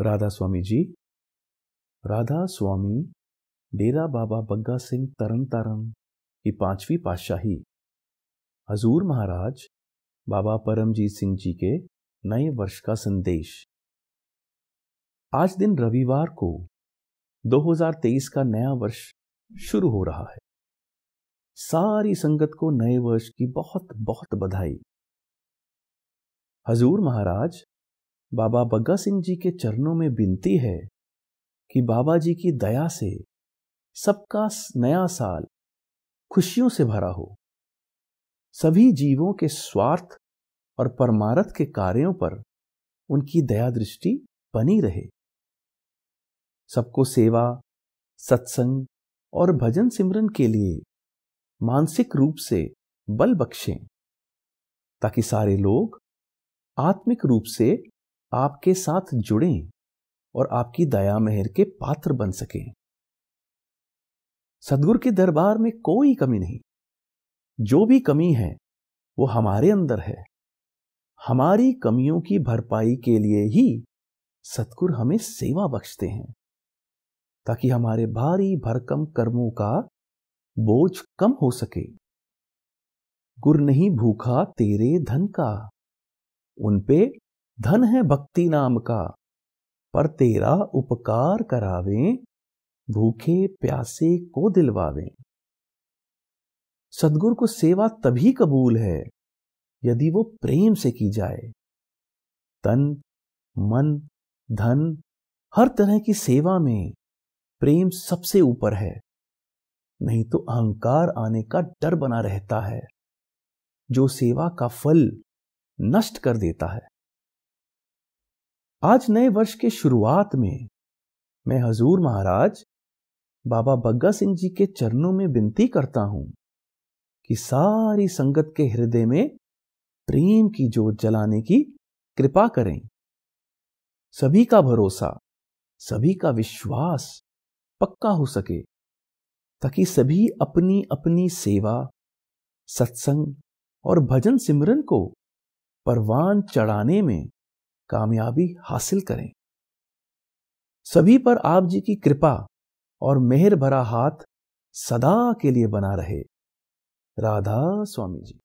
राधा स्वामी जी राधा स्वामी डेरा बाबा बग्गा सिंह तरन तारण की पांचवी पातशाही हजूर महाराज बाबा परमजीत सिंह जी के नए वर्ष का संदेश आज दिन रविवार को 2023 का नया वर्ष शुरू हो रहा है सारी संगत को नए वर्ष की बहुत बहुत बधाई हजूर महाराज बाबा बग्गा सिंह जी के चरणों में विनती है कि बाबा जी की दया से सबका नया साल खुशियों से भरा हो सभी जीवों के स्वार्थ और परमार्थ के कार्यों पर उनकी दया दृष्टि बनी रहे सबको सेवा सत्संग और भजन सिमरन के लिए मानसिक रूप से बल बख्शें ताकि सारे लोग आत्मिक रूप से आपके साथ जुड़ें और आपकी दया मेहर के पात्र बन सकें सदगुरु के दरबार में कोई कमी नहीं जो भी कमी है वो हमारे अंदर है हमारी कमियों की भरपाई के लिए ही सतगुर हमें सेवा बख्शते हैं ताकि हमारे भारी भरकम कर्मों का बोझ कम हो सके गुर नहीं भूखा तेरे धन का उनपे धन है भक्ति नाम का पर तेरा उपकार करावे भूखे प्यासे को दिलवावे सदगुरु को सेवा तभी कबूल है यदि वो प्रेम से की जाए तन मन धन हर तरह की सेवा में प्रेम सबसे ऊपर है नहीं तो अहंकार आने का डर बना रहता है जो सेवा का फल नष्ट कर देता है आज नए वर्ष के शुरुआत में मैं हजूर महाराज बाबा बग्गा सिंह जी के चरणों में विनती करता हूं कि सारी संगत के हृदय में प्रेम की जोत जलाने की कृपा करें सभी का भरोसा सभी का विश्वास पक्का हो सके ताकि सभी अपनी अपनी सेवा सत्संग और भजन सिमरन को परवान चढ़ाने में कामयाबी हासिल करें सभी पर आप जी की कृपा और मेहर भरा हाथ सदा के लिए बना रहे राधा स्वामी जी